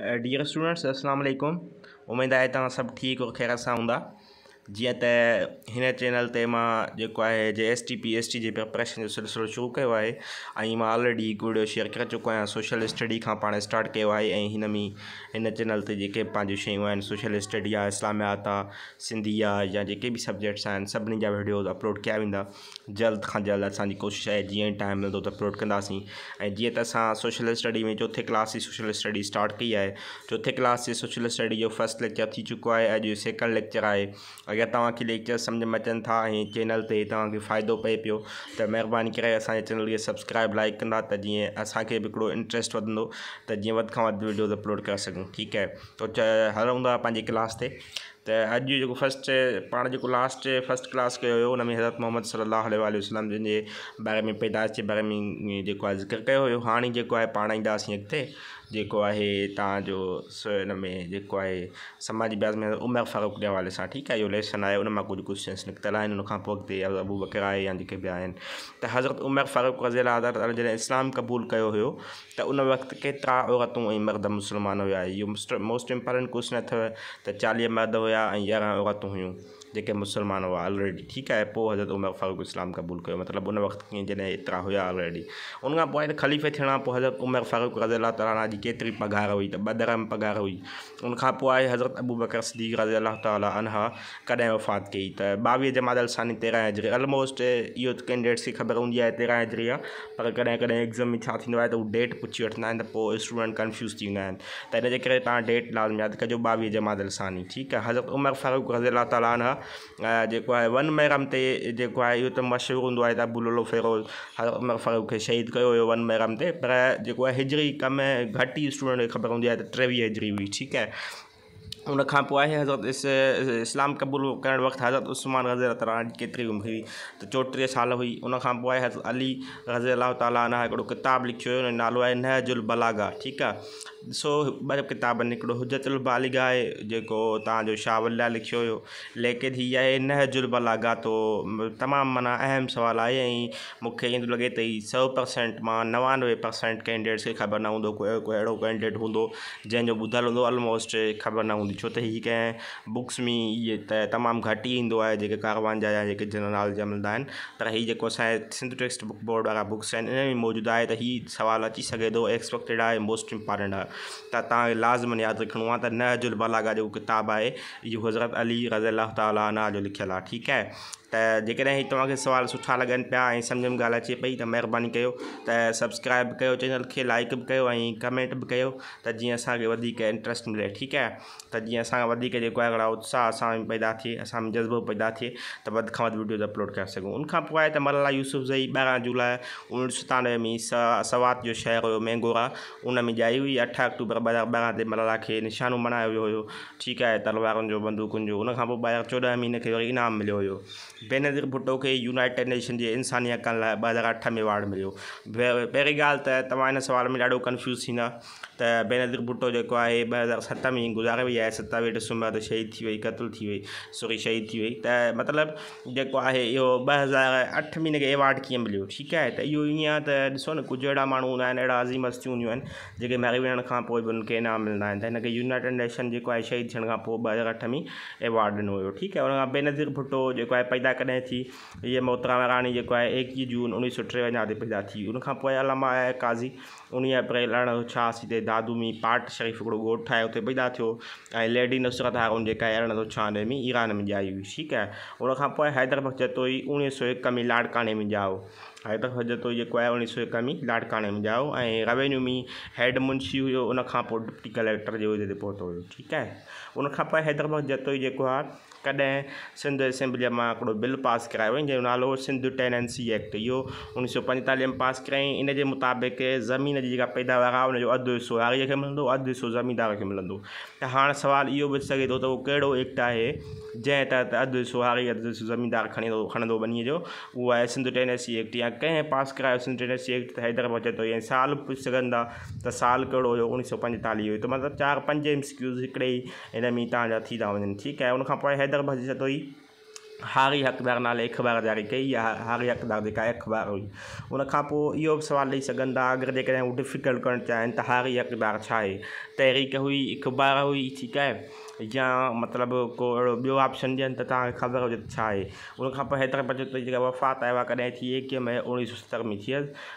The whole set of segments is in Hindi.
डियर स्टूडेंट्स अस्सलाम उम्मीद आए तव्हां ठीक ठीकु और ख़ैर सां हूंदा जीअं चैनल ते मां जेको आहे J S T P S T के प्रिपरेशन सिलसिलो शुरू किया आहे ऐं ऑलरेडी हिकु वीडियो शेयर कर चुको आहियां सोशल स्टडी का पा स्टार्ट कयो चैनल से जो पंहिंजूं शयूं सोशल स्टडी आ इस्लामियात आ सिंधी आहे या जेके बि सब्जेक्ट्स आहिनि सभिनी वीडियोज़ अपलोड कया वेंदा जल्द खां जल्द असांजी कोशिश आहे जीअं टाइम मिलो तो अपलोड कंदासीं ऐं सोशल स्टडी में चौथे क्लास जी सोशल स्टडी स्टार्ट कई आहे चोथे क्लास जी सोशल स्टडी जो फर्स्ट लेक्चर थी चुको आहे अॼु सेकेंड लेक्चर आहे अगर तक लेक्चर समझ में अचन था चैनल से तक फायद पे पो तो मेहरबानी कर चैनल के सब्सक्राइब लाइक क्या तो जी असो इंट्रस्ट वो तो जीअं वीडियोज़ अपलोड कर सकूँ ठीक है तो हलूं क्लास से तो अजो जेको फस्ट पाण जेको लास्ट फस्ट क्लास कयो में हज़रत मोहम्मद सलाहु वसलम जंहिंजे बारे में पैदाश के बारे में जो ज़िक्र कयो हुयो हाणे जेको पा पाण ईंदासीं जो है आहे तव्हांजो में जेको आहे समाज ब्याज में उमर फ़ारूक के हवाले से ठीक है ये लेसन है उनमें कुछ क्वेश्चन क्वेश्चन्स निकितल आहिनि अबू बकर आहे या जेके बि आहिनि त हज़रत उमर फ़ारूक रज़ीला जॾहिं इस्लाम क़बूल किया हुयो त उन वक़्तु केतिरा औरतूं ऐं मर्द मुस्लमान हुया इहो मोस्ट इंपॉर्टेंट क्वेश्चन अथव त चालीह मर्द हुआ या यारहं औरतूं हुयूं तो जेके मुस्लमान हुआ ऑलरेडी ठीकु आहे पोइ हज़रत उमर फ़ारूक इस्लाम क़बूल कयो मतिलबु उन वक़्तु कीअं जॾहिं एतिरा हुया ऑलरेडी उन खां पोइ ख़लीफ़े थियण खां पोइ हज़रत उमर फ़ारूक रज़ी अलाह ताला जी केतिरी पघार हुई त तो ॿ दरम पघार हुई उनखां पोइ आहे हज़रत अबू बकर सदीक़ रज़ी अलाह ताला अनहा कॾहिं वफ़ात कई त तो ॿावीह जमात अलसानी तेरहं हजरी ऑलमोस्ट इहो कैंडिडेट्स खे ख़बर हूंदी आहे तेरहं हजरी आहे हाँ। पर कॾहिं कॾहिं एग्ज़ाम में छा थींदो आहे त उहो डेट पुछी वठंदा आहिनि त पोइ स्टूडेंट कन्फ्यूज़ थी वेंदा आहिनि त हिनजे करे तव्हां डेट लाज़मी यादि कजो ॿावीह जमात अलसानी ठीकु आहे हज़रत उमर फारूक रज़ीला ताला है वन मैराम से जो है इहो तो मशहूर हों बुलो त उमर फारूक के शहीद किया वन मैराम पर जो आहे हिजरी कम घट ही स्टूडेंट ख़बर होंगी टेवी हिजरी हुई ठीक है उन हज़रत इस इस्लाम क़बूल करणु वक़्तु हज़रत उस्मान गज़र तरान केतिरी हुई त तो चोटीह साल हुई उन हज़रत अली गज़र अलाह ताला अन हिकिड़ो नालो है नहजुल बलागा ठीकु आहे सो ॿ किताब आहिनि हिकिड़ो हुजतुल बालिगा आहे शाह लिखो हुयो लेकिन हीअ आहे नहजुल बलागा तो तमाम माना अहम सुवालु है ऐं मूंखे ईअं थो लॻे सौ परसेंट मां नवानवे परसेंट कैंडिडेट्स के ख़बर न हूंदो कोई अड़ो कैंडिडेट हूंदो जो ॿुधलु हूंदो ऑलमोस्ट ख़बर न हूंदी छो तो ही कें बुक्स में ये तमाम घट ही ई है जो कारवान जहाँ जो जनरल जिन नालजा मिलंदा पर ही जो सिंध टेक्स्ट बुक बोर्ड वारा बुक्स आहिनि इन में मौजूद है तो हीउ सवाल अची सो एक्सपेक्टेड है मोस्ट इंपॉर्टेंट है त लाज़मन याद रखो आहे त नहजुल बलागा जो किताब है इहो हज़रत अली रज़ी अलाह ताला जो लिखियलु आहे ठीकु आहे त जेकॾहिं तव्हांखे सुवाल सुठा लॻनि पिया ऐं सम्झ में ॻाल्हि अचे पई त महिरबानी कयो त सब्सक्राइब कयो चैनल खे लाइक बि कयो ऐं कमेंट बि कयो त जीअं असांखे वधीक इंट्रस्ट मिले ठीकु आहे त जीअं असां वधीक जेको आहे अहिड़ा उत्साह असां पैदा थिए असां में जज़्बो पैदा थिए त वधि खां वधि वीडियोज़ अपलोड करे सघूं उन खां पोइ आहे त मलाला यूसुफ़ ज़ई ॿारहं जुलाई उणिवीह सौ सतानवे में स सवात जो शहर हुयो मैंगो आहे उन में ॼाई हुई अठ अक्टूबर ॿ हज़ार ॿारहं ते मलाला खे निशानो मल्हायो वियो हुयो ठीकु आहे तलवारनि जो बंदूकुनि जो उन खां पोइ ॿ हज़ार चोॾहं महीने खे वरी इनाम मिलियो हुयो बेनदुदीर भुटो खे यूनाइटेड नेशन जे इंसानी इंसानियकनि लाइ ॿ हज़ार अठ में अवार्ड मिलियो पहिरीं ॻाल्हि त तव्हां हिन सवाल में ॾाढो कंफ्यूज़ थींदा त बेनदीर भुटो जेको आहे ॿ हज़ार सत में गुज़ारे वई आहे सतावीह डिसंबर ते शहीद थी वई क़तलु थी वई सॉरी शहीद थी वई त मतिलबु जेको आहे इहो ॿ हज़ार अठ में हिनखे अवार्ड कीअं मिलियो ठीकु आहे त इहो ईअं आहे त ॾिसो न कुझु अहिड़ा माण्हू हूंदा आहिनि अहिड़ा अज़ीम मस्तियूं हूंदियूं आहिनि जेके मरी वञण खां पोइ बि हुनखे इनाम मिलंदा आहिनि त हिनखे यूनाइटेड नेशन जेको आहे शहीद थियण खां पोइ ॿ हज़ार अठ में अवार्ड ॾिनो हुयो ठीकु आहे हुन खां बेनज़ीर भुटो जेको आहे पैदा कॾहिं थी इहा मोहत्रा राणी जेको आहे एकवीह जून उणिवीह सौ टेवंजाह ते पैदा थी हुन खां पोइ अलामा आहे काज़ी उणिवीह अप्रैल अरिड़हं सौ छहासी ते दादूमी पाट शरीफ़ हिकिड़ो ॻोठु ठाहे हुते पैदा थियो ऐं लेडी नुसरत हारून जेका आहे अरिड़हं सौ छहानवे में ईरान में ॼाई हुई ठीकु आहे उनखां पोइ हैदर भक्त हुई उणिवीह सौ हिक में लाड़काने में ॼाओ हैदराबाद तो जेको आहे उणिवीह सौ एक में लाड़काणे में जायो ऐं रेवेन्यू में हैड मुंशी हुयो उनखां पोइ डिप्टी कलेक्टर जो रिपोर्ट हुयो ठीकु आहे उनखां पोइ हैदराबाद जतो ई जेको आहे कॾहिं सिंध असैम्बलीअ मां हिकिड़ो बिल पास करायो जंहिंजो नालो सिंध टेनेंसी एक्ट इहो उणिवीह सौ पंजेतालीह में पास कराईं इन जे मुताबिक़ ज़मीन जी जेका पैदावार आहे उनजो अधु सुहारीअ खे मिलंदो अधु ॾिसो ज़मीदार खे मिलंदो त हाणे सुवालु इहो बि सघे थो त उहो कहिड़ो एक्ट आहे जंहिं तहत अधु सुहाारी अधु ज़मीदारु खणी खणंदो वञीअ जो उहो आहे सिंध टेनेंसी एक्ट या या कंहिं पास करायो इंटरनेशनल एक्ट त हैदराबाद चए थो ऐं साल पुछी सघंदा त साल कहिड़ो हुयो उणिवीह सौ पंजेतालीह हुयो त मतिलबु चारि पंज एम्सक्यूज़ हिकिड़े ई हिन में तव्हांजा थी था वञनि ठीकु आहे उनखां पोइ हैदराबाद जी हुई हारी हक़दार नाले अख़बार जारी कई या हारी हक़दार जेका अख़बार हुई उनखां पोइ इहो बि सुवालु ॾेई सघंदा अगरि जेकॾहिं हू डिफिकल्ट करणु चाहिनि त हारी अख़बार छा आहे तहरीक हुई अख़बार हुई ठीकु आहे या मतलब को अहिड़ो ऑप्शन दियन तो तव्हांखे ख़बर हो त हैदराबाद जो जेका वफ़ात आया उहा थी एक मई उड़ी सौ सत्तर में थी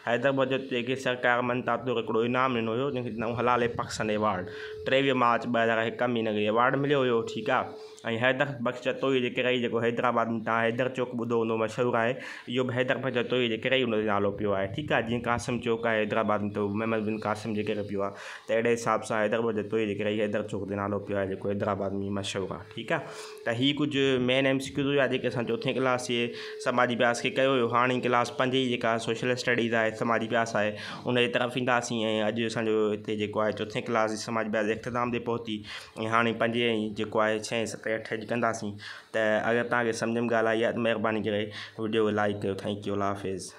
हैदराबाद जो जेके सरकार मनता मनतातो एक इनाम दिनों हो जंहिंखे नओं हलाल पक्सन अवॉर्ड टेवी मार्च ॿ हज़ार हिक में इनके अवॉर्ड मिलियो हो ठीक है हैदर बख़्श तोई जो रही जेको हैदराबाद में तव्हां हैदर चौक बुध हों मशहूर है यो भी हैदर बख़्श तोई जेके रही हुनजो नालो पियो है ठीकु आहे जीअं कासिम चौक है हैदराबाद में तो मोहम्मद बिन कासिम जो पो है तो अड़े हिसाब से हैदराबाद चतोई जेके रही हैदर चौक के नालों पो है जेको हैदराबाद बाद में मश होगा ठीकु आहे त हीअ कुझु मेन एम सी क्यूज़ हुया जेके असां क्लास जे समाजी अभ्यास के कयो हुयो हाणे क्लास पंज जी सोशल स्टडीज़ है समाज अभ्यास है उन तरफ़ इंदी ऐं अॼु चौथे क्लास समाज अभ्यास इख्ताम से पौती हाँ हाणे पंजे जेको आहे छहें सतें अठें जी कंदासीं त अगरि तव्हांखे में ॻाल्हि आई आहे त महिरबानी करे वीडियो खे लाइक कयो थैंक यू अला हाफ़िज़